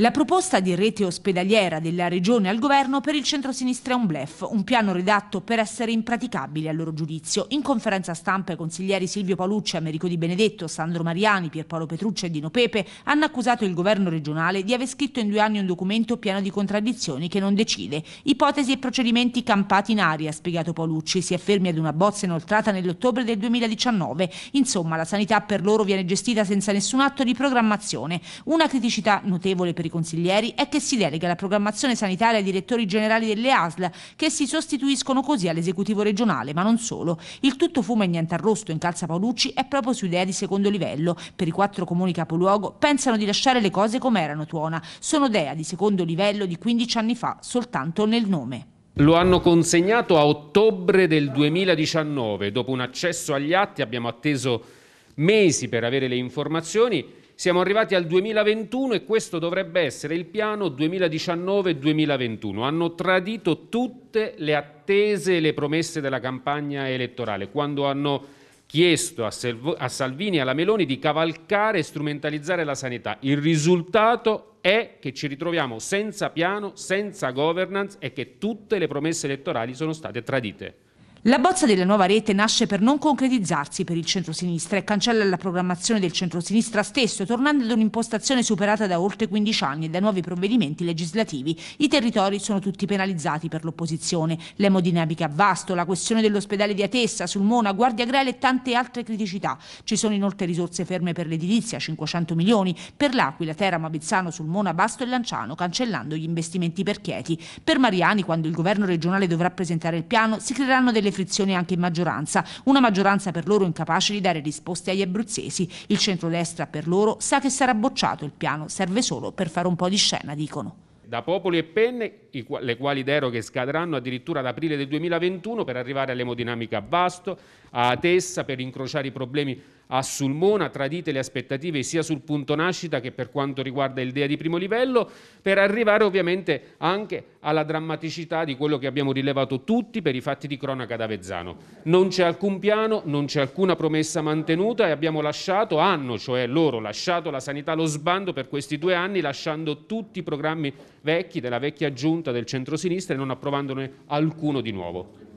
La proposta di rete ospedaliera della Regione al governo per il centrosinistra è un blef, un piano redatto per essere impraticabile a loro giudizio. In conferenza stampa i consiglieri Silvio Paolucci, Americo Di Benedetto, Sandro Mariani, Pierpaolo Petrucci e Dino Pepe hanno accusato il governo regionale di aver scritto in due anni un documento pieno di contraddizioni che non decide. Ipotesi e procedimenti campati in aria, ha spiegato Paolucci, si affermi ad una bozza inoltrata nell'ottobre del 2019. Insomma, la sanità per loro viene gestita senza nessun atto di programmazione. Una criticità notevole per i consiglieri è che si delega la programmazione sanitaria ai direttori generali delle ASL che si sostituiscono così all'esecutivo regionale, ma non solo. Il tutto fuma e niente arrosto in Calza Paolucci è proprio su idea di secondo livello. Per i quattro comuni capoluogo pensano di lasciare le cose come erano tuona. Sono dea di secondo livello di 15 anni fa, soltanto nel nome. Lo hanno consegnato a ottobre del 2019. Dopo un accesso agli atti abbiamo atteso mesi per avere le informazioni siamo arrivati al 2021 e questo dovrebbe essere il piano 2019-2021. Hanno tradito tutte le attese e le promesse della campagna elettorale quando hanno chiesto a, a, Salvini e alla Meloni di cavalcare e strumentalizzare la sanità. Il risultato è che ci ritroviamo senza piano, senza governance e che tutte le promesse elettorali sono state tradite. La bozza della nuova rete nasce per non concretizzarsi per il centrosinistra e cancella la programmazione del centrosinistra stesso, tornando ad un'impostazione superata da oltre 15 anni e da nuovi provvedimenti legislativi. I territori sono tutti penalizzati per l'opposizione. L'emodinamica a vasto, la questione dell'ospedale di Atessa, Sulmona, Guardia Grele e tante altre criticità. Ci sono inoltre risorse ferme per l'edilizia, 500 milioni, per l'Aquila, Teramo, Abizzano, Sulmona, Basto e Lanciano, cancellando gli investimenti per Chieti. Per Mariani, quando il governo regionale dovrà presentare il piano, si creeranno delle le frizioni anche in maggioranza, una maggioranza per loro incapace di dare risposte agli abruzzesi. Il centrodestra per loro sa che sarà bocciato il piano, serve solo per fare un po' di scena, dicono. Da Popoli e Penne le quali deroghe scadranno addirittura ad aprile del 2021 per arrivare all'emodinamica a Vasto, a Atessa, per incrociare i problemi a Sulmona, tradite le aspettative sia sul punto nascita che per quanto riguarda il DEA di primo livello, per arrivare ovviamente anche alla drammaticità di quello che abbiamo rilevato tutti per i fatti di cronaca ad Avezzano. Non c'è alcun piano, non c'è alcuna promessa mantenuta e abbiamo lasciato, hanno cioè loro lasciato la sanità allo sbando per questi due anni, lasciando tutti i programmi vecchi della vecchia giunta giunta del centrosinistra e non approvandone alcuno di nuovo.